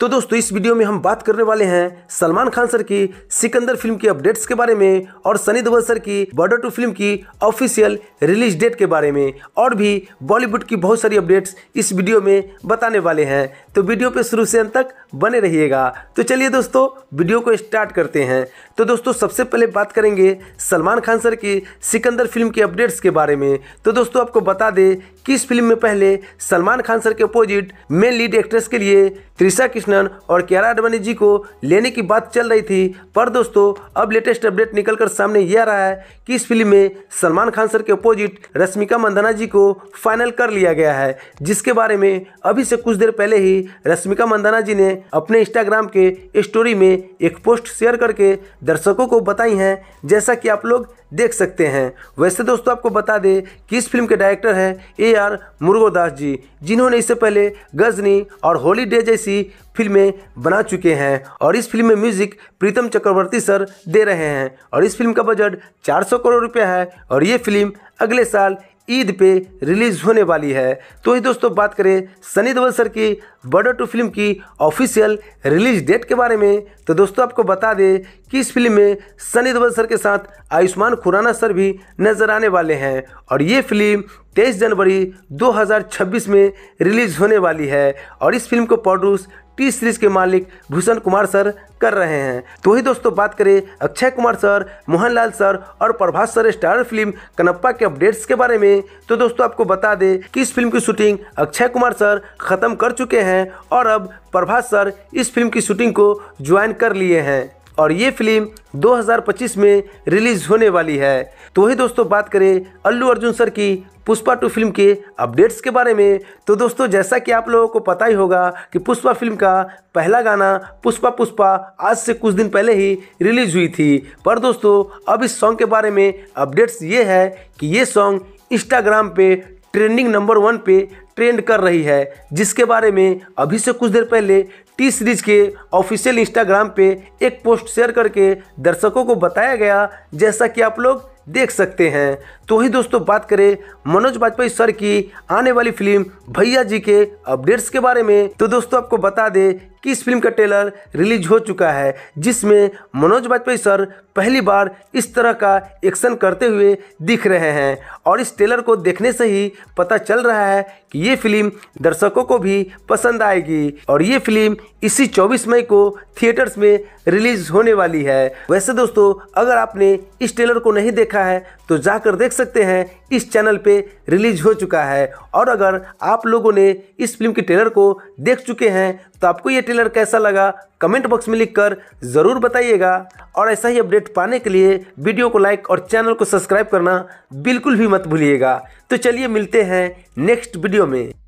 तो दोस्तों इस वीडियो में हम बात करने वाले हैं सलमान खान सर की सिकंदर फिल्म की अपडेट्स के बारे में और सनी देओल सर की बॉर्डर टू फिल्म की ऑफिशियल रिलीज डेट के बारे में और भी बॉलीवुड की बहुत सारी अपडेट्स इस वीडियो में बताने वाले हैं तो वीडियो पे शुरू से अंत तक बने रहिएगा तो चलिए दोस्तों वीडियो को स्टार्ट करते हैं तो दोस्तों सबसे पहले बात करेंगे सलमान खान सर की सिकंदर फिल्म की अपडेट्स के बारे में तो दोस्तों आपको बता दें किस फिल्म में पहले सलमान खान सर के अपोजिट मेन लीड एक्ट्रेस के लिए त्रिशा कृष्णन और क्यारा आडवाणी जी को लेने की बात चल रही थी पर दोस्तों अब लेटेस्ट अपडेट निकलकर सामने ये आ रहा है कि इस फिल्म में सलमान खान सर के अपोजिट रश्मिका मंदाना जी को फाइनल कर लिया गया है जिसके बारे में अभी से कुछ देर पहले ही रश्मिका मंदाना जी ने अपने इंस्टाग्राम के स्टोरी में एक पोस्ट शेयर करके दर्शकों को बताई हैं जैसा कि आप लोग देख सकते हैं वैसे दोस्तों आपको बता दें कि इस फिल्म के डायरेक्टर हैं ए आर मुर्गोदास जी जिन्होंने इससे पहले गजनी और डे जैसी फिल्में बना चुके हैं और इस फिल्म में म्यूजिक प्रीतम चक्रवर्ती सर दे रहे हैं और इस फिल्म का बजट 400 करोड़ रुपया है और ये फिल्म अगले साल ईद पे रिलीज़ होने वाली है तो ही दोस्तों बात करें सनी देवल सर की बर्डर टू फिल्म की ऑफिशियल रिलीज डेट के बारे में तो दोस्तों आपको बता दें कि इस फिल्म में सनी देवल सर के साथ आयुष्मान खुराना सर भी नज़र आने वाले हैं और ये फिल्म 23 जनवरी 2026 में रिलीज़ होने वाली है और इस फिल्म को प्रोड्यूस टी सीरीज के मालिक भूषण कुमार सर कर रहे हैं तो वही दोस्तों बात करें अक्षय कुमार सर मोहनलाल सर और प्रभास सर स्टार फिल्म कनप्पा के अपडेट्स के बारे में तो दोस्तों आपको बता दें कि इस फिल्म की शूटिंग अक्षय कुमार सर खत्म कर चुके हैं और अब प्रभास सर इस फिल्म की शूटिंग को ज्वाइन कर लिए हैं और ये फिल्म 2025 में रिलीज होने वाली है तो वही दोस्तों बात करें अल्लू अर्जुन सर की पुष्पा टू फिल्म के अपडेट्स के बारे में तो दोस्तों जैसा कि आप लोगों को पता ही होगा कि पुष्पा फिल्म का पहला गाना पुष्पा पुष्पा आज से कुछ दिन पहले ही रिलीज हुई थी पर दोस्तों अब इस सॉन्ग के बारे में अपडेट्स ये है कि ये सॉन्ग इंस्टाग्राम पे ट्रेंडिंग नंबर वन पे ट्रेंड कर रही है जिसके बारे में अभी से कुछ देर पहले टी सीरीज के ऑफिशियल इंस्टाग्राम पे एक पोस्ट शेयर करके दर्शकों को बताया गया जैसा कि आप लोग देख सकते हैं तो ही दोस्तों बात करें मनोज बाजपेयी सर की आने वाली फिल्म भैया जी के अपडेट्स के बारे में तो दोस्तों आपको बता दें कि इस फिल्म का ट्रेलर रिलीज हो चुका है जिसमें मनोज वाजपेयी सर पहली बार इस तरह का एक्शन करते हुए दिख रहे हैं और इस ट्रेलर को देखने से ही पता चल रहा है कि ये फिल्म दर्शकों को भी पसंद आएगी और ये फिल्म इसी 24 मई को थिएटर्स में रिलीज होने वाली है वैसे दोस्तों अगर आपने इस ट्रेलर को नहीं देखा है तो जाकर देख सकते हैं इस चैनल पे रिलीज हो चुका है और अगर आप लोगों ने इस फिल्म के ट्रेलर को देख चुके हैं तो आपको ये ट्रेलर ट्रेलर कैसा लगा कमेंट बॉक्स में लिखकर ज़रूर बताइएगा और ऐसा ही अपडेट पाने के लिए वीडियो को लाइक और चैनल को सब्सक्राइब करना बिल्कुल भी मत भूलिएगा तो चलिए मिलते हैं नेक्स्ट वीडियो में